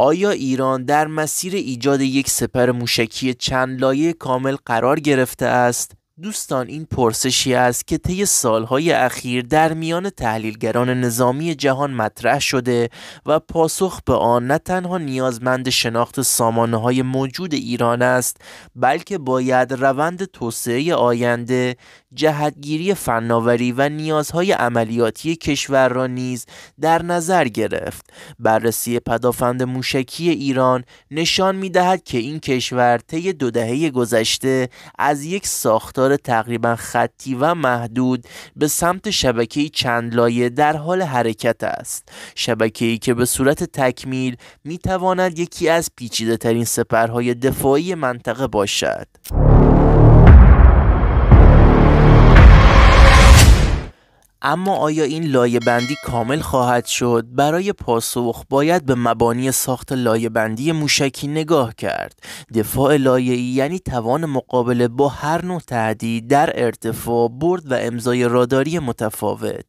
آیا ایران در مسیر ایجاد یک سپر موشکی چند لایه کامل قرار گرفته است دوستان این پرسشی است که طی سالهای اخیر در میان تحلیلگران نظامی جهان مطرح شده و پاسخ به آن نه تنها نیازمند شناخت سامانه های موجود ایران است بلکه باید روند توسعه آینده جهتگیری فناوری و نیازهای عملیاتی کشور را نیز در نظر گرفت بررسی پدافند موشکی ایران نشان دهد که این کشور طی دو دهه گذشته از یک ساختار تقریبا خطی و محدود به سمت شبکه چند لایه در حال حرکت است شبکه‌ای که به صورت تکمیل میتواند یکی از پیچیده ترین سپرهای دفاعی منطقه باشد اما آیا این لایه بندی کامل خواهد شد؟ برای پاسخ باید به مبانی ساخت لایه بندی موشکی نگاه کرد. دفاع لایه ای یعنی توان مقابله با هر نوع تهدید در ارتفاع، برد و امضای راداری متفاوت.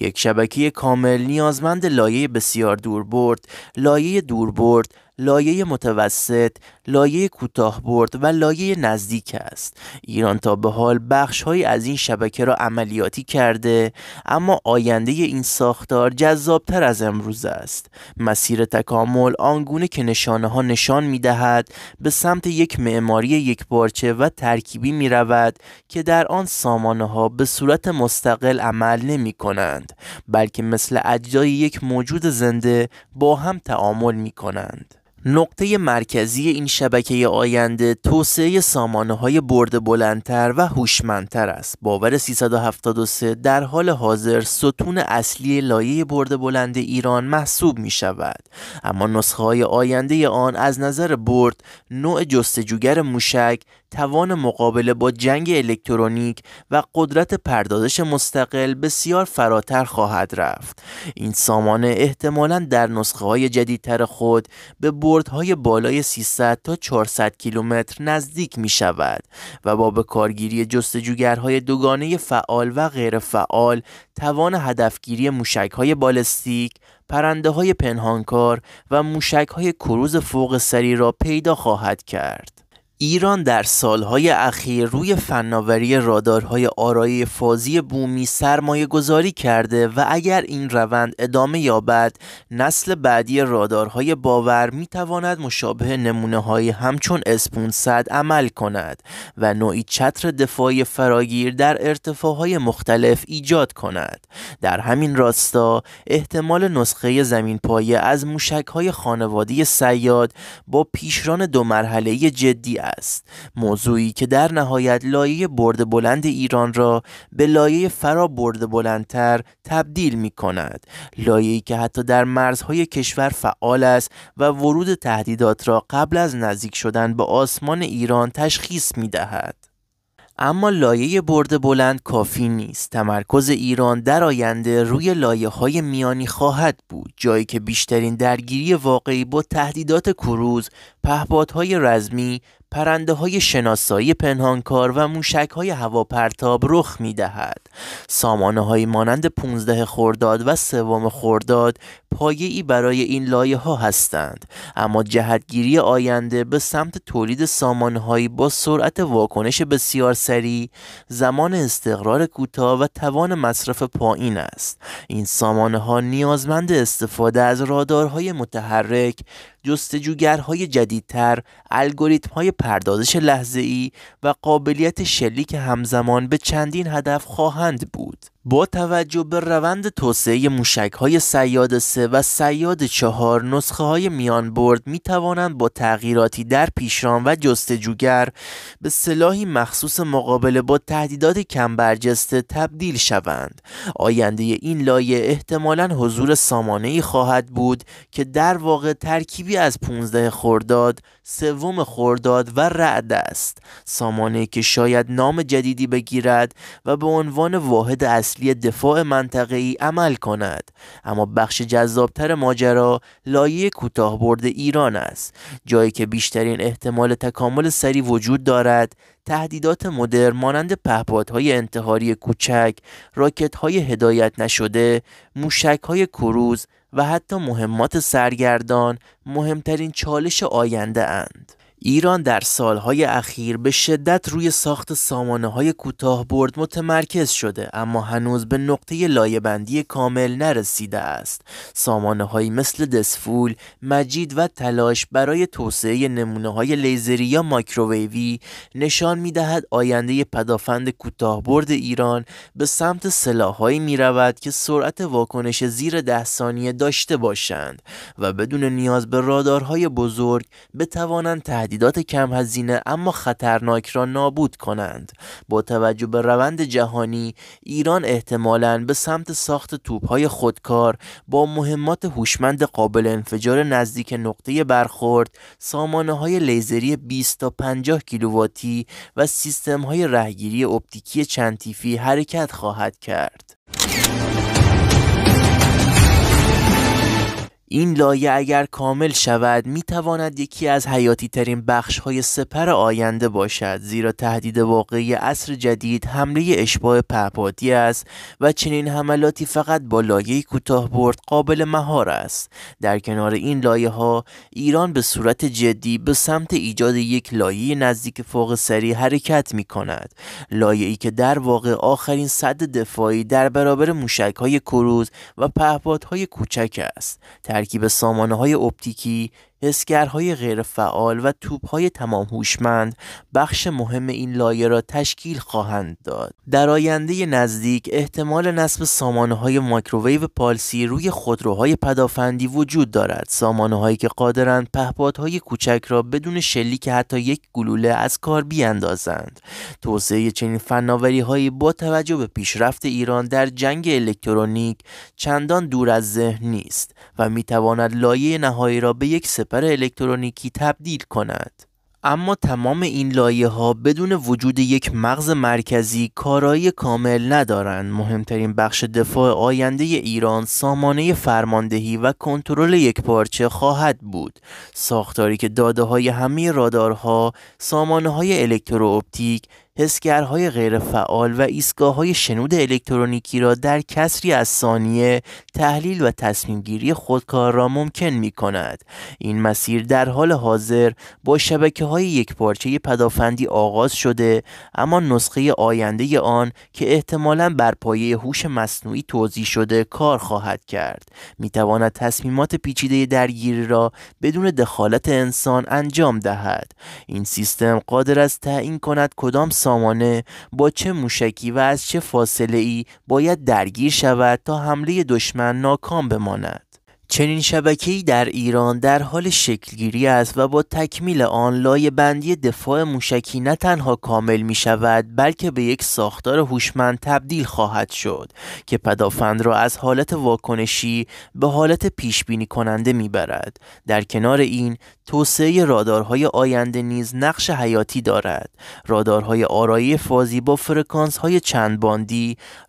یک شبکه کامل نیازمند لایه بسیار دوربرد، لایه دوربرد، لایه متوسط، لایه کوتاه برد و لایه نزدیک است. ایران تا به حال بخشهایی از این شبکه را عملیاتی کرده، اما آینده این ساختار جذابتر از امروز است. مسیر تکامل آنگونه که نشانه ها نشان می دهد به سمت یک معماری یکپارچه و ترکیبی می رود که در آن سامانه ها به صورت مستقل عمل نمی کنند بلکه مثل اجزای یک موجود زنده با هم تعامل می کنند. نقطه مرکزی این شبکه آینده توسعه سامانه های برد بلندتر و هوشمندتر است. باور 373 در حال حاضر ستون اصلی لایه برد بلند ایران محسوب می شود. اما نسخه های آینده آن از نظر برد، نوع جستجوگر موشک، توان مقابله با جنگ الکترونیک و قدرت پردازش مستقل بسیار فراتر خواهد رفت این سامانه احتمالا در نسخه های جدیدتر خود به های بالای 300 تا 400 کیلومتر نزدیک می شود و با به کارگیری جستجوگرهای دوگانه فعال و غیر فعال توان هدفگیری موشک های بالستیک پرنده های پنهانکار و موشک های کروز فوق سری را پیدا خواهد کرد. ایران در سالهای اخیر روی فناوری رادارهای آرای فازی بومی سرمایه گذاری کرده و اگر این روند ادامه یابد نسل بعدی رادارهای باور می تواند مشابه نمونه های همچون 100 عمل کند و نوعی چتر دفاعی فراگیر در ارتفاعهای مختلف ایجاد کند در همین راستا احتمال نسخه زمین پایه از موشک های خانوادی سیاد با پیشران دو مرحله جدی موضوعی که در نهایت لایه برد بلند ایران را به لایه فرا برد بلندتر تبدیل می کند لایه‌ای که حتی در مرزهای کشور فعال است و ورود تهدیدات را قبل از نزدیک شدن به آسمان ایران تشخیص می دهد. اما لایه برد بلند کافی نیست تمرکز ایران در آینده روی لایه های میانی خواهد بود جایی که بیشترین درگیری واقعی با تهدیدات کروز، پهپادهای رزمی، پرنده های شناسایی پنهانکار و موشک های هواپرتاب رخ می دهد. سامانه های مانند 15 خرداد و سوم خورداد، ای برای این لایه ها هستند اما جهتگیری آینده به سمت تولید هایی با سرعت واکنش بسیار سریع زمان استقرار کوتاه و توان مصرف پایین است این سامان ها نیازمند استفاده از رادارهای متحرک جستجوگرهای جدیدتر های پردازش ای و قابلیت شلیک همزمان به چندین هدف خواهند بود با توجه به روند توسعه موشک های سیاد 3 و سیاد 4 نسخه های میان برد می توانند با تغییراتی در پیشران و جستجوگر به سلاحی مخصوص مقابله با تهدیدات کمبرجسته تبدیل شوند آینده این لایه احتمالا حضور سامانه ای خواهد بود که در واقع ترکیبی از 15 خورداد، سوم خورداد و رعد است سامانه که شاید نام جدیدی بگیرد و به عنوان واحد از اصلی دفاع ای عمل کند اما بخش جذابتر ماجرا لایه کوتاهبرد ایران است جایی که بیشترین احتمال تکامل سری وجود دارد تهدیدات مدر مانند پهپادهای انتحاری کوچک، راکتهای هدایت نشده، موشکهای کروز و حتی مهمات سرگردان مهمترین چالش آینده اند. ایران در سالهای اخیر به شدت روی ساخت سامانه های کوتاه برد متمرکز شده اما هنوز به نقطه لایبندی کامل نرسیده است. سامانه های مثل دسفول، مجید و تلاش برای توسعه نمونه های لیزری یا مایکروویوی نشان می دهد آینده پدافند کوتاه برد ایران به سمت سلاحهایی می رود که سرعت واکنش زیر ده ثانیه داشته باشند و بدون نیاز به رادارهای بزرگ بتوانند تهدید تهدیدات کم هزینه اما خطرناک را نابود کنند با توجه به روند جهانی ایران احتمالا به سمت ساخت توپهای خودکار با مهمات هوشمند قابل انفجار نزدیک نقطه برخورد سامانه های لیزری 20 تا 50 کیلوواتی و سیستم های رهگیری اپتیکی چندتیفی حرکت خواهد کرد این لایه اگر کامل شود می تواند یکی از حیاتی ترین بخش های سپر آینده باشد زیرا تهدید واقعی عصر جدید حمله اشباه پهپادی است و چنین حملاتی فقط با لایه کوتاه برد قابل مهار است در کنار این لایه ها ایران به صورت جدی به سمت ایجاد یک لایه نزدیک فوق سری حرکت می کند لایه ای که در واقع آخرین صد دفاعی در برابر موشک های کروز و پهپادهای کوچک است ترکیب سامانه های اپتیکی حسگرهای غیرفعال و توپهای تمام هوشمند بخش مهم این لایه را تشکیل خواهند داد در آینده نزدیک احتمال نصب سامانه های مایکروویو پالسی روی خودروهای پدافندی وجود دارد سامانه هایی که قادرند پهپادهای کوچک را بدون شلیک حتی یک گلوله از کار بیاندازند توسعه چنین فناوری با توجه به پیشرفت ایران در جنگ الکترونیک چندان دور از ذهن نیست و میتواند لایه نهایی را به یک برای الکترونیکی تبدیل کند اما تمام این لایه ها بدون وجود یک مغز مرکزی کارایی کامل ندارند مهمترین بخش دفاع آینده ایران سامانه فرماندهی و کنترل یک پارچه خواهد بود ساختاری که داده های همه رادارها سامانه های اپتیک حسگرهای غیرفعال و ایستگاه های شنود الکترونیکی را در کسری از ثانیه تحلیل و گیری خودکار را ممکن می کند. این مسیر در حال حاضر با شبکه های یک پارچه پدافندی آغاز شده اما نسخه آینده آن که احتمالا بر پایه هوش مصنوعی توضیح شده کار خواهد کرد. می تواند تصمیمات پیچیده درگیری را بدون دخالت انسان انجام دهد. این سیستم قادر است تعیین کند کدام سامانه با چه موشکی و از چه فاصله ای باید درگیر شود تا حمله دشمن ناکام بماند چنین شبکه‌ای در ایران در حال شکلگیری است و با تکمیل آن لایه بندی دفاع موشکی نه تنها کامل می شود بلکه به یک ساختار هوشمند تبدیل خواهد شد که پدافند را از حالت واکنشی به حالت پیش بینی کننده می برد. در کنار این توسعه رادارهای آینده نیز نقش حیاتی دارد رادارهای آرایی فازی با فرکانس های چند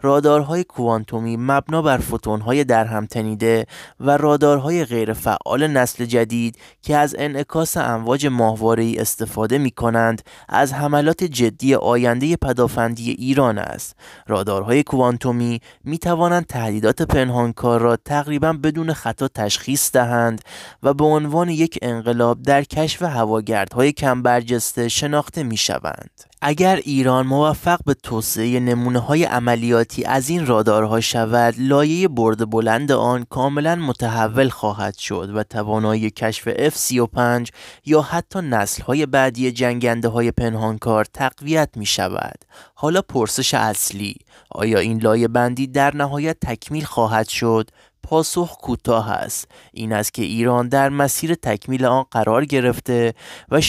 رادارهای کوانتومی مبنا بر فوتون های درهم تنیده و رادار رادارهای غیرفعال نسل جدید که از انعکاس امواج ماهواره‌ای استفاده می کنند از حملات جدی آینده پدافندی ایران است رادارهای کوانتومی می توانند تهدیدات پنهانکار را تقریبا بدون خطا تشخیص دهند و به عنوان یک انقلاب در کشف هواگردهای کمبرجسته شناخته می شوند اگر ایران موفق به توسعه نمونه های عملیاتی از این رادارها شود لایه برد بلند آن کاملا متحول خواهد شد و توانایی کشف F-35 یا حتی نسل های بعدی جنگنده های پنهانکار تقویت می شود حالا پرسش اصلی آیا این لایه بندی در نهایت تکمیل خواهد شد پاسخ کوتاه است این است که ایران در مسیر تکمیل آن قرار گرفته و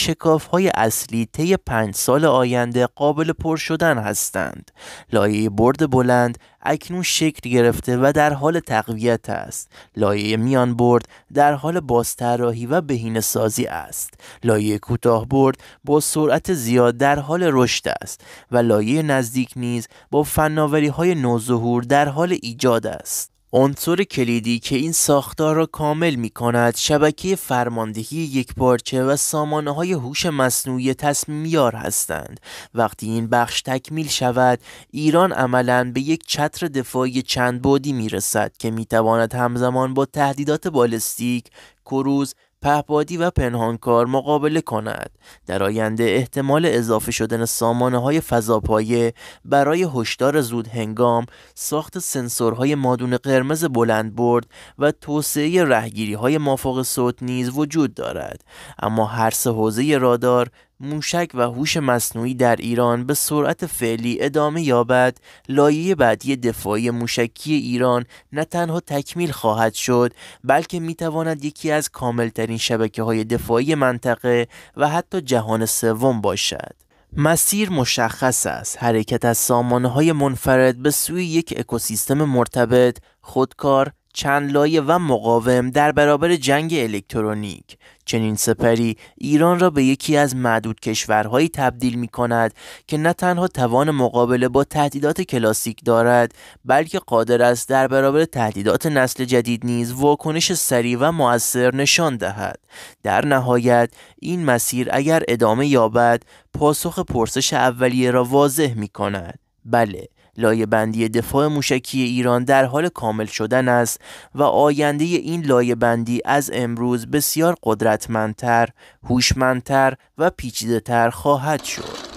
های اصلی طی پنج سال آینده قابل پر شدن هستند لایه برد بلند اکنون شکل گرفته و در حال تقویت است لایه میان برد در حال بازطراحی و بهینه سازی است لایه کوتاه برد با سرعت زیاد در حال رشد است و لایه نزدیک نیز با فناوری های نوظهور در حال ایجاد است عنصر کلیدی که این ساختار را کامل می کند شبکه فرماندهی یک پارچه و سامانه های هوش مصنوعی تصمیمیار هستند وقتی این بخش تکمیل شود ایران عملا به یک چتر دفاعی چند بودی می رسد که می تواند همزمان با تهدیدات بالستیک کروز پهبادی و پنهانکار مقابله کند در آینده احتمال اضافه شدن سامانه های فضاپایه برای هشدار زود هنگام ساخت سنسورهای مادون قرمز بلند برد و توسعه رهگیری های مافوق صوت نیز وجود دارد اما هر سه حوزه رادار موشک و هوش مصنوعی در ایران به سرعت فعلی ادامه یابد لایه بعدی دفاعی موشکی ایران نه تنها تکمیل خواهد شد بلکه میتواند یکی از کاملترین شبکه های دفاعی منطقه و حتی جهان سوم باشد مسیر مشخص است حرکت از سامانه های منفرد به سوی یک اکوسیستم مرتبط خودکار چند لایه و مقاوم در برابر جنگ الکترونیک چنین سپری ایران را به یکی از معدود کشورهایی تبدیل می کند که نه تنها توان مقابله با تهدیدات کلاسیک دارد بلکه قادر است در برابر تهدیدات نسل جدید نیز واکنش سریع و مؤثر نشان دهد در نهایت این مسیر اگر ادامه یابد پاسخ پرسش اولیه را واضح می کند بله لایه بندی دفاع موشکی ایران در حال کامل شدن است و آینده این لایه بندی از امروز بسیار قدرتمندتر، هوشمندتر و پیچیدهتر خواهد شد.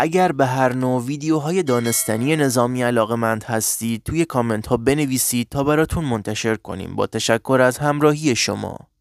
اگر به هر نوع ویدیوهای دانستنی نظامی علاقه مند هستید توی کامنت ها بنویسید تا براتون منتشر کنیم با تشکر از همراهی شما